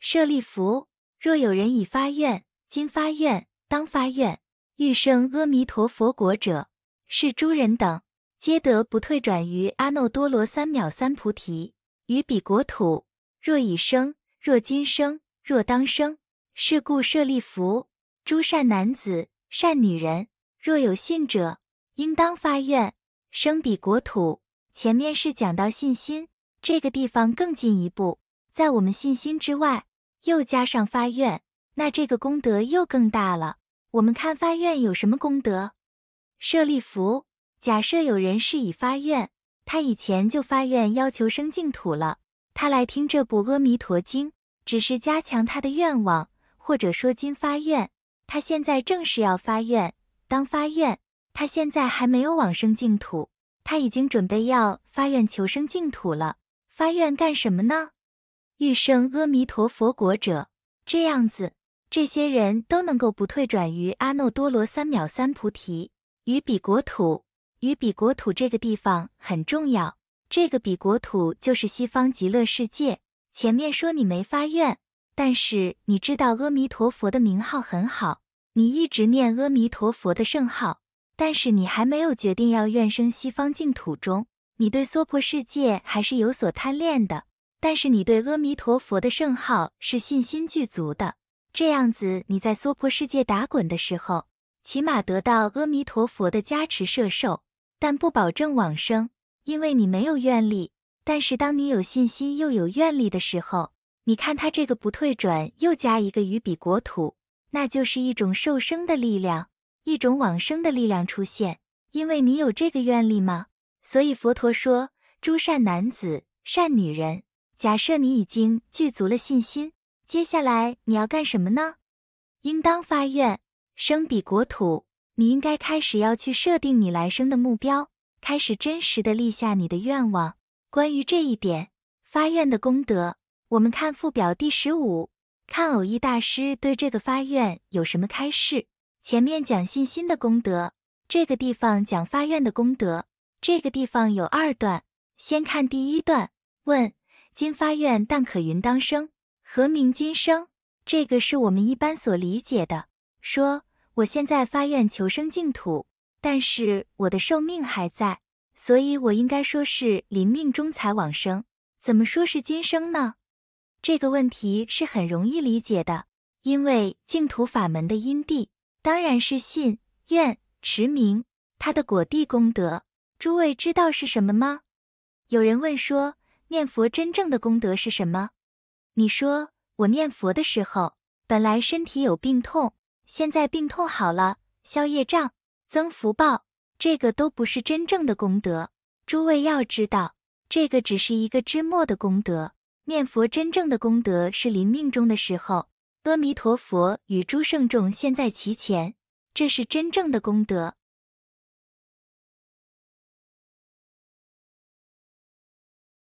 舍利弗，若有人已发愿，今发愿，当发愿，欲生阿弥陀佛国者，是诸人等，皆得不退转于阿耨多罗三藐三菩提。于彼国土，若已生，若今生，若当生。是故舍利弗，诸善男子、善女人，若有信者，应当发愿生彼国土。前面是讲到信心，这个地方更进一步，在我们信心之外。又加上发愿，那这个功德又更大了。我们看发愿有什么功德？舍利弗，假设有人是以发愿，他以前就发愿要求生净土了，他来听这部《阿弥陀经》，只是加强他的愿望，或者说今发愿，他现在正是要发愿，当发愿，他现在还没有往生净土，他已经准备要发愿求生净土了。发愿干什么呢？欲生阿弥陀佛国者，这样子，这些人都能够不退转于阿耨多罗三藐三菩提。于彼国土，于彼国土这个地方很重要。这个彼国土就是西方极乐世界。前面说你没发愿，但是你知道阿弥陀佛的名号很好，你一直念阿弥陀佛的圣号，但是你还没有决定要愿生西方净土中，你对娑婆世界还是有所贪恋的。但是你对阿弥陀佛的圣号是信心具足的，这样子你在娑婆世界打滚的时候，起码得到阿弥陀佛的加持摄受，但不保证往生，因为你没有愿力。但是当你有信心又有愿力的时候，你看他这个不退转又加一个于彼国土，那就是一种受生的力量，一种往生的力量出现，因为你有这个愿力吗？所以佛陀说：诸善男子、善女人。假设你已经具足了信心，接下来你要干什么呢？应当发愿生彼国土。你应该开始要去设定你来生的目标，开始真实的立下你的愿望。关于这一点，发愿的功德，我们看附表第十五，看偶益大师对这个发愿有什么开示。前面讲信心的功德，这个地方讲发愿的功德，这个地方有二段，先看第一段，问。今发愿，但可云当生，何名今生？这个是我们一般所理解的，说我现在发愿求生净土，但是我的寿命还在，所以我应该说是临命中才往生，怎么说是今生呢？这个问题是很容易理解的，因为净土法门的因地当然是信愿持名，它的果地功德，诸位知道是什么吗？有人问说。念佛真正的功德是什么？你说我念佛的时候，本来身体有病痛，现在病痛好了，消业障，增福报，这个都不是真正的功德。诸位要知道，这个只是一个枝末的功德。念佛真正的功德是临命终的时候，阿弥陀佛与诸圣众现在其前，这是真正的功德。